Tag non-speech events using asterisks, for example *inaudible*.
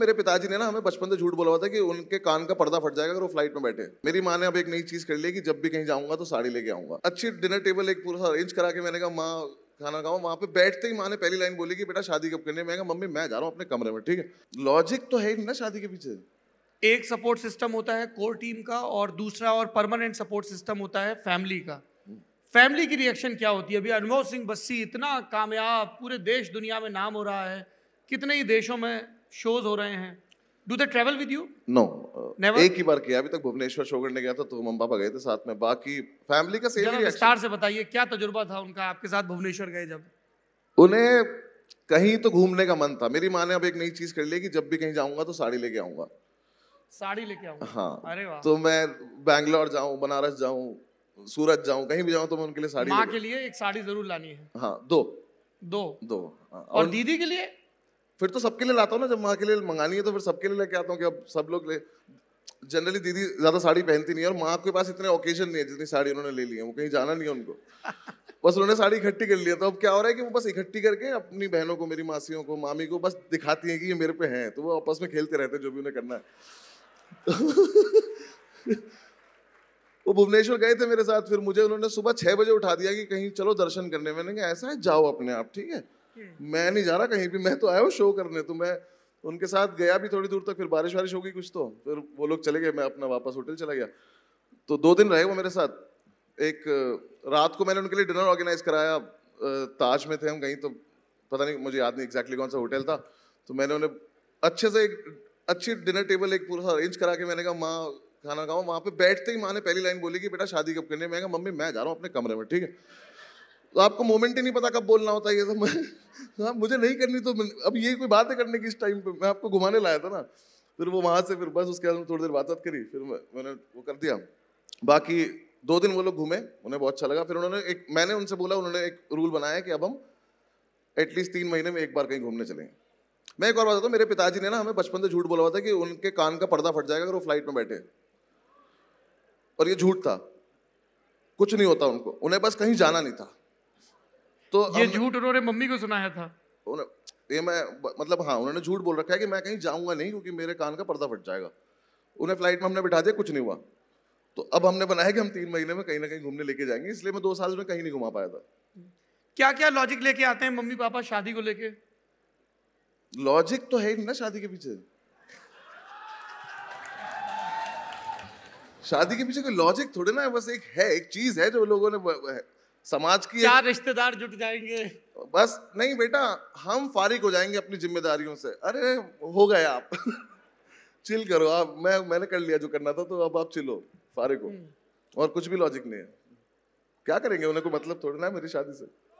मेरे पिताजी ने ना हमें बचपन से झूठ बोला हुआ था कि उनके कान का पर्दा फट जाएगा अगर वो फ्लाइट में बैठे मेरी माँ ने अब एक नई चीज कर ली कि जब भी कहीं जाऊंगा तो साड़ी लेके आऊंगा अच्छी डिनर टेबल एक पूरा अरेंज करा के मैंने कहा माँ खाना खाओ वहाँ पे बैठते ही माँ ने पहली लाइन बोली कि बेटा शादी कब करनी है मैं कहा मम्मी मैं जा रहा हूँ अपने कमरे में ठीक है लॉजिक तो है ही ना शादी के पीछे एक सपोर्ट सिस्टम होता है कोर टीम का और दूसरा और परमानेंट सपोर्ट सिस्टम होता है फैमिली का फैमिली हम्म। की रिएक्शन क्या होती है अभी अनुभव सिंह बस्सी इतना कामयाब पूरे देश दुनिया में नाम हो रहा है कितने ही देशों में शोज हो रहे हैं do they travel with you no एक ही बार किया अभी तक भुवनेश्वर शो करने गया था तो हम पापा गए थे साथ में बाकी फैमिली का सेम स्टार से बताइए क्या तजुर्बा था उनका आपके साथ भुवनेश्वर गए जब उन्हें कहीं तो घूमने का मन था मेरी माँ ने अब एक नई चीज कर ली कि जब भी कहीं जाऊंगा तो साड़ी लेके आऊंगा साड़ी लेके आऊंगा हाँ अरे वाह तो मैं बैंगलोर जाऊँ बनारस जाऊँ सूरत जाऊँ कहीं भी जाऊँ तो मैं उनके लिए साड़ी माँ के लिए एक साड़ी जरूर लानी है हाँ दो दो दो हाँ। और दीदी के लिए फिर तो सबके लिए लाता हूँ ना जब माँ के लिए मंगानी है तो फिर सबके लिए लेके आता हूँ कि अब सब लोग ले जनरली दीदी ज़्यादा साड़ी पहनती नहीं है और माँ के पास इतने ओकेजन नहीं है जितनी साड़ी उन्होंने ले ली है वो कहीं जाना नहीं है उनको बस उन्होंने साड़ी इकट्ठी कर लिया तो अब क्या हो रहा है कि वो बस इकट्ठी करके अपनी बहनों को मेरी मासियों को मामी को बस दिखाती है कि ये मेरे पे हैं तो वो आपस में खेलते रहते हैं जो भी उन्हें करना है *laughs* वो भुवनेश्वर गए थे मेरे साथ फिर मुझे उन्होंने सुबह छह बजे उठा दिया कि कहीं चलो दर्शन करने मैंने कहा ऐसा है जाओ अपने आप ठीक है मैं नहीं जा रहा कहीं भी मैं तो आया हूँ शो करने तो मैं उनके साथ गया भी थोड़ी दूर तक फिर बारिश वारिश हो गई कुछ तो फिर वो लोग चले गए मैं अपना वापस होटल चला गया तो दो दिन रहे वो मेरे साथ एक रात को मैंने उनके लिए डिनर ऑर्गेनाइज कराया ताज में थे हम कहीं तो पता नहीं मुझे याद नहीं एग्जैक्टली कौन सा होटल था तो मैंने उन्हें अच्छे से एक अच्छी डिनर टेबल एक पूरा अरेंज करा के मैंने कहा माँ खाना खाओ वहाँ पे बैठते ही माँ ने पहली लाइन बोली कि बेटा शादी कब करनी है मैं कहा मम्मी मैं जा रहा हूँ अपने कमरे में ठीक है तो आपको मोमेंट ही नहीं पता कब बोलना होता है ये सब *laughs* हाँ, मुझे नहीं करनी तो अब ये कोई बात है करने की इस टाइम पे मैं आपको घुमाने लाया था ना फिर वो वहाँ से फिर बस उसके बाद में थोड़ी देर बात बात करी फिर मैंने वो कर दिया बाकी दो दिन वो लोग घूमे उन्हें बहुत अच्छा लगा फिर उन्होंने एक मैंने उनसे बोला उन्होंने एक रूल बनाया कि अब हम एटलीस्ट तीन महीने में एक बार कहीं घूमने चलेंगे मैं एक और बताता हूँ मेरे पिताजी ने ना हमें बचपन से झूठ बोला हुआ था कि उनके कान का पर्दा फट जाएगा अगर वो फ्लाइट में बैठे और ये झूठ था कुछ नहीं होता उनको उन्हें बस कहीं जाना नहीं था तो ये झूठ उन्होंने मम्मी को सुनाया था ये मैं मतलब हाँ उन्होंने झूठ बोल रखा है कि मैं कहीं जाऊंगा नहीं क्योंकि मेरे कान का पर्दा फट जाएगा उन्हें फ्लाइट में हमने बिठा दिया कुछ नहीं हुआ तो अब हमने बनाया कि हम तीन महीने में कहीं ना कहीं घूमने लेके जाएंगे इसलिए मैं दो साल में कहीं नहीं घुमा पाया था क्या क्या लॉजिक लेके आते हैं मम्मी पापा शादी को लेके लॉजिक तो है ही ना शादी के पीछे शादी के पीछे कोई लॉजिक थोड़े ना है बस एक है एक चीज है जो लोगों ने समाज की चार रिश्तेदार जुट जाएंगे बस नहीं बेटा हम फारिग हो जाएंगे अपनी जिम्मेदारियों से अरे हो गए आप चिल *laughs* करो आप मैं मैंने कर लिया जो करना था तो अब आप चिलो फारिग हो हम्म। और कुछ भी लॉजिक नहीं है क्या करेंगे उन्हें को मतलब थोड़ा ना मेरी शादी से